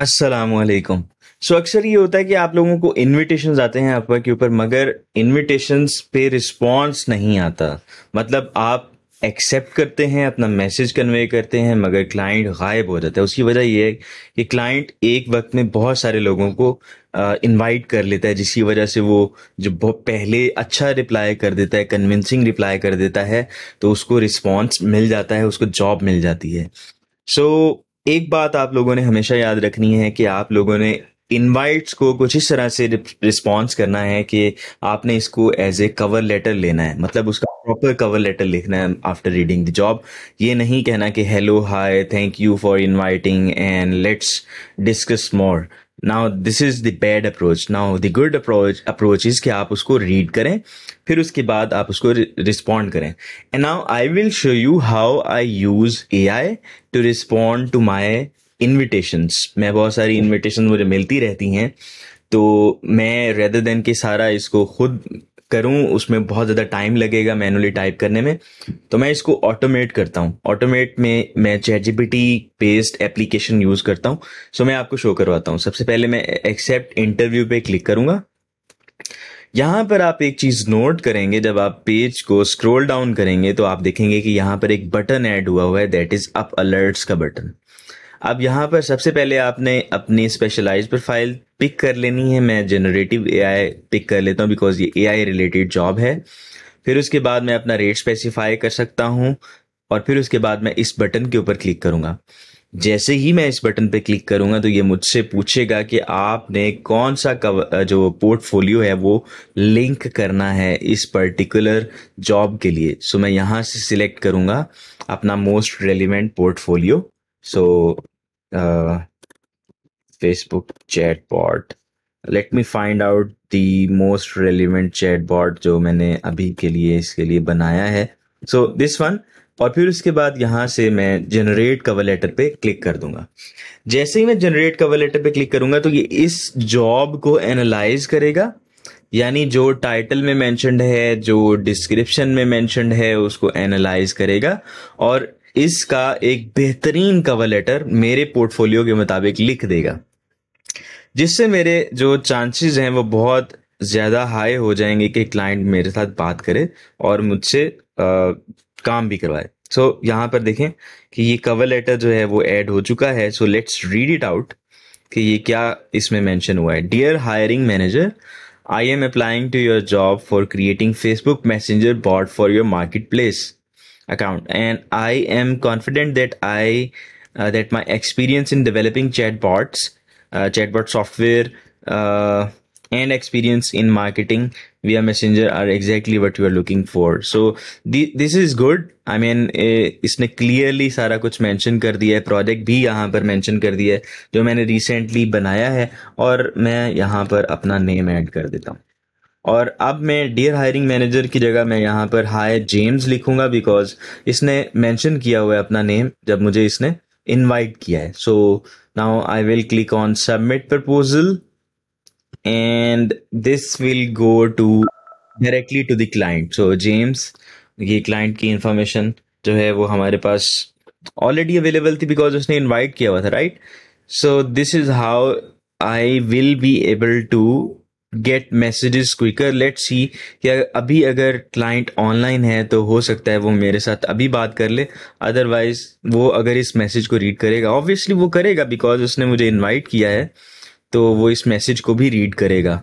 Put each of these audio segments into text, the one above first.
असलम सो अक्सर ये होता है कि आप लोगों को इन्विटेशन आते हैं अफवाह के ऊपर मगर इन्विटेशन पे रिस्पॉन्स नहीं आता मतलब आप एक्सेप्ट करते हैं अपना मैसेज कन्वे करते हैं मगर क्लाइंट गायब हो जाता है उसकी वजह यह है कि क्लाइंट एक वक्त में बहुत सारे लोगों को इनवाइट कर लेता है जिसकी वजह से वो जो बहुत पहले अच्छा रिप्लाई कर देता है कन्विंसिंग रिप्लाई कर देता है तो उसको रिस्पॉन्स मिल जाता है उसको जॉब मिल जाती है सो so, एक बात आप लोगों ने हमेशा याद रखनी है कि आप लोगों ने इनवाइट्स को कुछ इस तरह से रिस्पॉन्स करना है कि आपने इसको एज ए कवर लेटर लेना है मतलब उसका प्रॉपर कवर लेटर लिखना है आफ्टर रीडिंग द जॉब ये नहीं कहना कि hello hi thank you for inviting and let's discuss more now this is the bad approach now the good approach approach is कि आप उसको रीड करें फिर उसके बाद आप उसको रिस्पॉन्ड करें and now I will show you how I use A I to respond to my invitations मैं बहुत सारी इन्विटेशन मुझे मिलती रहती हैं तो मैं रेदर देन के सारा इसको खुद करूं उसमें बहुत ज़्यादा टाइम लगेगा मैनुअली टाइप करने में तो मैं इसको ऑटोमेट करता हूं ऑटोमेट में मैं ChatGPT based application use करता हूं सो मैं आपको शो करवाता हूं सबसे पहले मैं एक्सेप्ट इंटरव्यू पे क्लिक करूंगा यहां पर आप एक चीज नोट करेंगे जब आप पेज को स्क्रोल डाउन करेंगे तो आप देखेंगे कि यहां पर एक बटन ऐड हुआ हुआ है दैट इज अप अलर्ट्स का बटन अब यहाँ पर सबसे पहले आपने अपनी स्पेशलाइज प्रोफाइल पिक कर लेनी है मैं जनरेटिव एआई पिक कर लेता हूँ बिकॉज ये एआई रिलेटेड जॉब है फिर उसके बाद मैं अपना रेट स्पेसिफाई कर सकता हूँ और फिर उसके बाद मैं इस बटन के ऊपर क्लिक करूँगा जैसे ही मैं इस बटन पे क्लिक करूंगा तो ये मुझसे पूछेगा कि आपने कौन सा कवर जो पोर्टफोलियो है वो लिंक करना है इस पर्टिकुलर जॉब के लिए सो मैं यहाँ से सिलेक्ट करूंगा अपना most relevant portfolio so uh, facebook chatbot let me find out the most relevant chatbot जो मैंने अभी के लिए इसके लिए बनाया है सो दिस वन और फिर उसके बाद यहां से मैं जनरेट कवर लेटर पे क्लिक कर दूंगा जैसे ही मैं जनरेट कवर लेटर पे क्लिक करूंगा तो ये इस जॉब को एनालाइज करेगा यानी जो टाइटल में मेंशनड है जो डिस्क्रिप्शन में मेंशनड है उसको एनालाइज करेगा और इसका एक बेहतरीन कवर लेटर मेरे पोर्टफोलियो के मुताबिक लिख देगा जिससे मेरे जो चांसेस हैं वो बहुत ज़्यादा हाई हो जाएंगे कि क्लाइंट मेरे साथ बात करे और मुझसे काम भी करवाए सो so, यहाँ पर देखें कि ये कवर लेटर जो है वो ऐड हो चुका है so let's read it out कि ये क्या इसमें मेंशन हुआ है dear hiring manager I am applying to your job for creating Facebook Messenger bot for your marketplace account and i am confident that i uh, that my experience in developing chatbots uh, chatbot software uh, and experience in marketing via messenger are exactly what you are looking for so th- this is good I mean, uh, isne clearly sara kuch mention kar diya hai project bhi yahan par mention kar diya hai jo maine recently banaya hai aur main yahan par apna name add kar deta hu और अब मैं dear hiring manager की जगह मैं यहाँ पर hi James लिखूंगा because इसने मेंशन किया हुआ है अपना नेम जब मुझे इसने इनवाइट किया है so now I will click on submit proposal and this will go to directly to the client so James ये क्लाइंट की इंफॉर्मेशन जो है वो हमारे पास ऑलरेडी अवेलेबल थी बिकॉज उसने इन्वाइट किया हुआ था right so this is how I will be able to get messages quicker let see कि अभी अगर क्लाइंट ऑनलाइन है तो हो सकता है वो मेरे साथ अभी बात कर ले अदरवाइज वो अगर इस मैसेज को रीड करेगा ऑब्वियसली वो करेगा बिकॉज उसने मुझे इनवाइट किया है तो वो इस मैसेज को भी रीड करेगा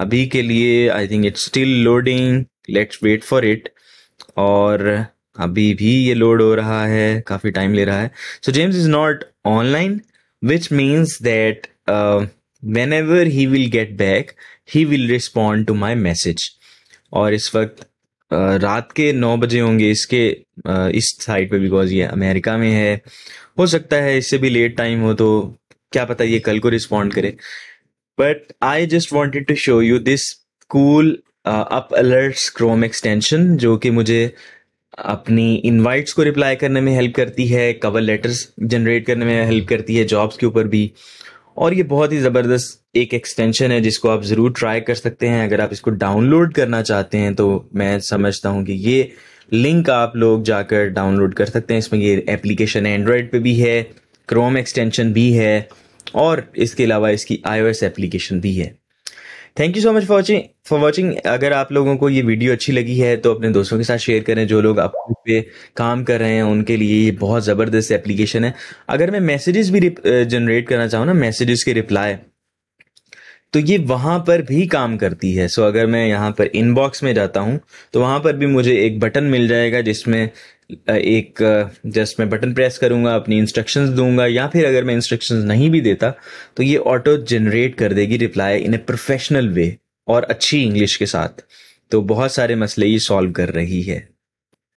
अभी के लिए I think it's still loading let's wait for it और अभी भी ये लोड हो रहा है काफ़ी टाइम ले रहा है so James is not online which means that whenever he will get back he will respond to my message और इस वक्त रात के नौ बजे होंगे इसके इस साइड पे बिकॉज ये अमेरिका में है हो सकता है इससे भी लेट टाइम हो तो क्या पता ये कल को रिस्पॉन्ड करे but I just wanted to show you this cool up alerts Chrome extension जो कि मुझे अपनी इनवाइट्स को रिप्लाई करने में हेल्प करती है कवर लेटर्स जनरेट करने में हेल्प करती है जॉब्स के ऊपर भी और ये बहुत ही ज़बरदस्त एक एक्सटेंशन है जिसको आप ज़रूर ट्राई कर सकते हैं अगर आप इसको डाउनलोड करना चाहते हैं तो मैं समझता हूँ कि ये लिंक आप लोग जाकर डाउनलोड कर सकते हैं इसमें ये एप्लीकेशन एंड्रॉयड पे भी है क्रोम एक्सटेंशन भी है और इसके अलावा इसकी आईओएस एप्लीकेशन भी है thank you so much watching for watching अगर आप लोगों को ये वीडियो अच्छी लगी है तो अपने दोस्तों के साथ शेयर करें जो लोग आप पे काम कर रहे हैं उनके लिए ये बहुत ज़बरदस्त एप्लीकेशन है अगर मैं मैसेजेस भी जनरेट करना चाहूँ ना मैसेजेस के रिप्लाई तो ये वहां पर भी काम करती है सो अगर मैं यहाँ पर इनबॉक्स में जाता हूँ तो वहां पर भी मुझे एक बटन मिल जाएगा जिसमें एक जस्ट मैं बटन प्रेस करूंगा अपनी इंस्ट्रक्शंस दूंगा या फिर अगर मैं इंस्ट्रक्शंस नहीं भी देता तो ये ऑटो जनरेट कर देगी reply in a professional way और अच्छी इंग्लिश के साथ तो बहुत सारे मसले ये सॉल्व कर रही है